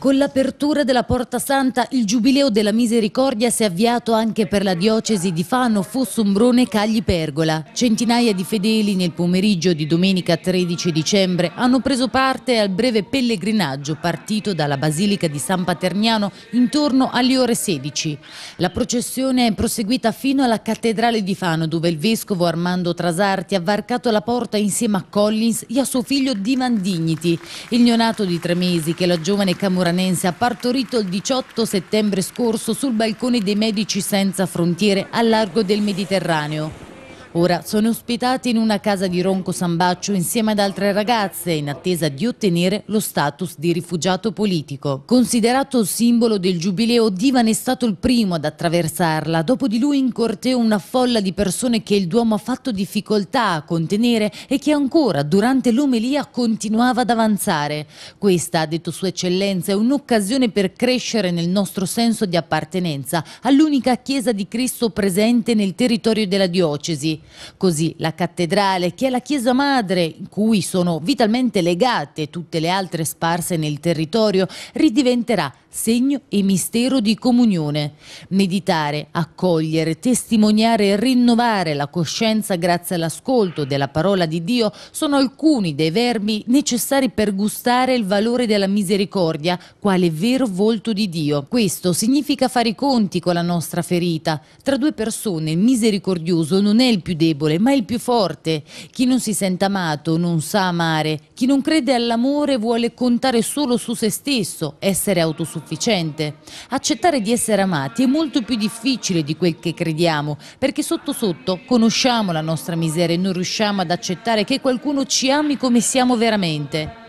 Con l'apertura della Porta Santa il Giubileo della Misericordia si è avviato anche per la diocesi di Fano, Fossombrone e Cagli Pergola. Centinaia di fedeli nel pomeriggio di domenica 13 dicembre hanno preso parte al breve pellegrinaggio partito dalla Basilica di San Paterniano intorno alle ore 16. La processione è proseguita fino alla Cattedrale di Fano dove il vescovo Armando Trasarti ha varcato la porta insieme a Collins e a suo figlio Divan Dignity, il neonato di tre mesi che la giovane Camorra Moranense ha partorito il 18 settembre scorso sul balcone dei Medici Senza Frontiere al largo del Mediterraneo. Ora sono ospitati in una casa di Ronco Sambaccio insieme ad altre ragazze in attesa di ottenere lo status di rifugiato politico. Considerato simbolo del giubileo, Divan è stato il primo ad attraversarla. Dopo di lui in corteo una folla di persone che il Duomo ha fatto difficoltà a contenere e che ancora durante l'omelia continuava ad avanzare. Questa, ha detto Sua Eccellenza, è un'occasione per crescere nel nostro senso di appartenenza all'unica Chiesa di Cristo presente nel territorio della diocesi Così la cattedrale, che è la chiesa madre, in cui sono vitalmente legate tutte le altre sparse nel territorio, ridiventerà segno e mistero di comunione. Meditare, accogliere, testimoniare e rinnovare la coscienza grazie all'ascolto della parola di Dio sono alcuni dei verbi necessari per gustare il valore della misericordia quale vero volto di Dio. Questo significa fare i conti con la nostra ferita. Tra due persone il misericordioso non è il più più debole, ma il più forte. Chi non si sente amato non sa amare. Chi non crede all'amore vuole contare solo su se stesso, essere autosufficiente. Accettare di essere amati è molto più difficile di quel che crediamo, perché sotto sotto conosciamo la nostra miseria e non riusciamo ad accettare che qualcuno ci ami come siamo veramente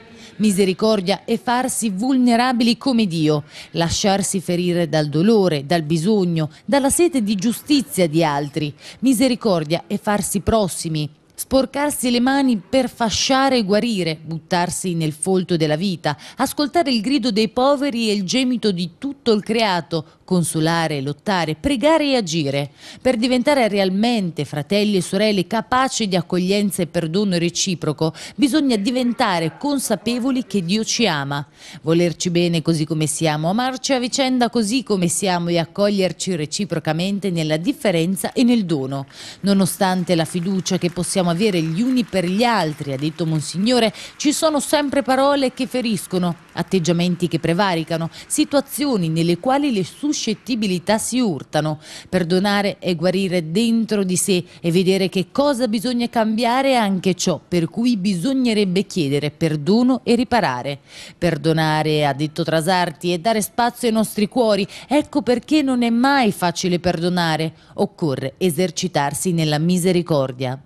misericordia è farsi vulnerabili come Dio, lasciarsi ferire dal dolore, dal bisogno, dalla sete di giustizia di altri. Misericordia è farsi prossimi, sporcarsi le mani per fasciare e guarire, buttarsi nel folto della vita, ascoltare il grido dei poveri e il gemito di tutto il creato, consolare, lottare, pregare e agire per diventare realmente fratelli e sorelle capaci di accoglienza e perdono reciproco, bisogna diventare consapevoli che Dio ci ama, volerci bene così come siamo, amarci a vicenda così come siamo e accoglierci reciprocamente nella differenza e nel dono. Nonostante la fiducia che possiamo avere gli uni per gli altri, ha detto Monsignore, ci sono sempre parole che feriscono atteggiamenti che prevaricano, situazioni nelle quali le suscettibilità si urtano. Perdonare è guarire dentro di sé e vedere che cosa bisogna cambiare è anche ciò per cui bisognerebbe chiedere perdono e riparare. Perdonare, ha detto Trasarti, è dare spazio ai nostri cuori, ecco perché non è mai facile perdonare, occorre esercitarsi nella misericordia.